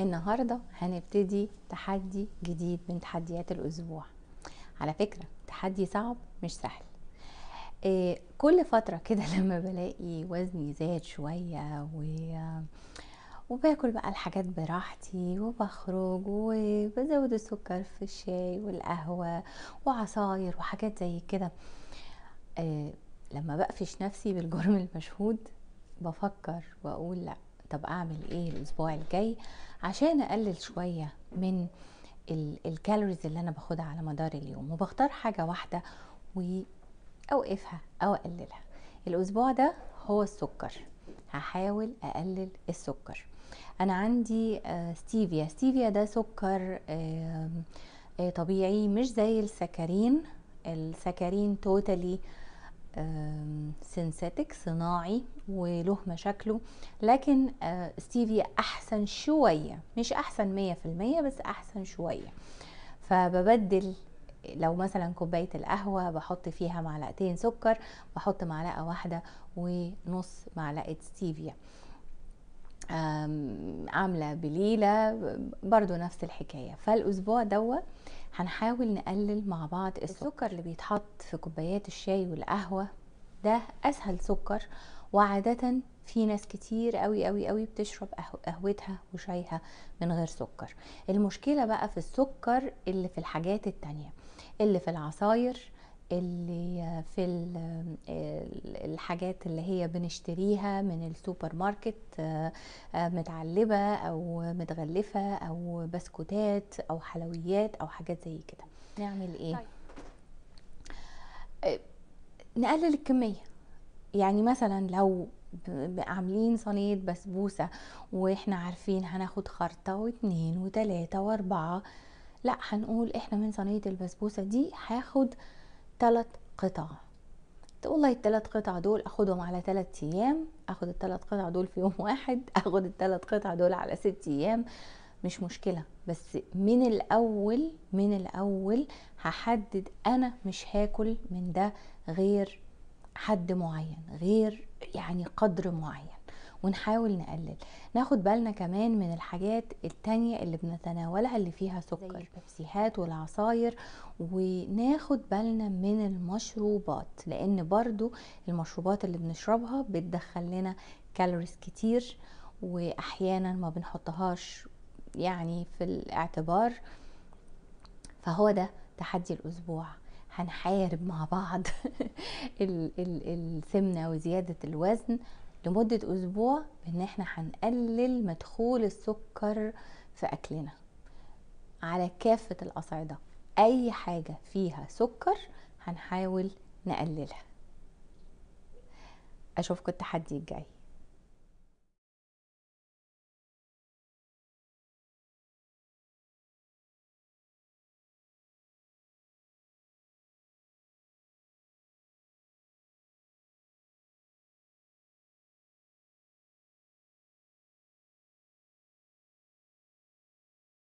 النهاردة هنبتدي تحدي جديد من تحديات الأسبوع على فكرة تحدي صعب مش سهل إيه كل فترة كده لما بلاقي وزني زاد شوية و... وباكل بقى الحاجات براحتي وبخرج وبزود السكر في الشاي والقهوة وعصاير وحاجات زي كده إيه لما بقفش نفسي بالجرم المشهود بفكر واقول لا طب اعمل ايه الاسبوع الجاي عشان اقلل شويه من الكالوريز اللي انا باخدها على مدار اليوم وبختار حاجه واحده واوقفها او اقللها الاسبوع ده هو السكر هحاول اقلل السكر انا عندي ستيفيا آه، ستيفيا ده سكر آه، طبيعي مش زي السكرين السكرين توتالي totally سينثيتك صناعي وله مشاكله لكن آه، ستيفيا احسن شويه مش احسن مية في المية بس احسن شويه فببدل لو مثلا كوبايه القهوه بحط فيها معلقتين سكر بحط معلقه واحده ونص معلقه ستيفيا عامله بليله برضو نفس الحكايه فالاسبوع دوت هنحاول نقلل مع بعض السكر اللي بيتحط في كوبايات الشاي والقهوة ده أسهل سكر وعادة في ناس كتير قوي قوي قوي بتشرب قهوتها وشايها من غير سكر المشكلة بقى في السكر اللي في الحاجات التانية اللي في العصاير اللي في الحاجات اللي هي بنشتريها من السوبر ماركت آه، آه، متعلبة او متغلفة او بسكوتات او حلويات او حاجات زي كده نعمل ايه طيب. آه، نقلل الكمية يعني مثلا لو عاملين صينية بسبوسة واحنا عارفين هناخد خرطة واثنين وثلاثة واربعة لا هنقول احنا من صينية البسبوسة دي هاخد ثلاث قطع تقول لي الثلاث قطع دول اخدهم على ثلاث ايام اخد الثلاث قطع دول في يوم واحد اخد الثلاث قطع دول على ست ايام مش مشكله بس من الاول من الاول هحدد انا مش هاكل من ده غير حد معين غير يعني قدر معين ونحاول نقلل ناخد بالنا كمان من الحاجات التانية اللي بنتناولها اللي فيها سكر البيبسيهات والعصاير وناخد بالنا من المشروبات لان برضو المشروبات اللي بنشربها بتدخل لنا كالوريز كتير واحيانا ما بنحطهاش يعني في الاعتبار فهو ده تحدي الاسبوع هنحارب مع بعض السمنه وزياده الوزن لمدة أسبوع بإن احنا هنقلل مدخول السكر في أكلنا على كافة الأصعدة أي حاجة فيها سكر هنحاول نقللها أشوفكم التحدي الجاي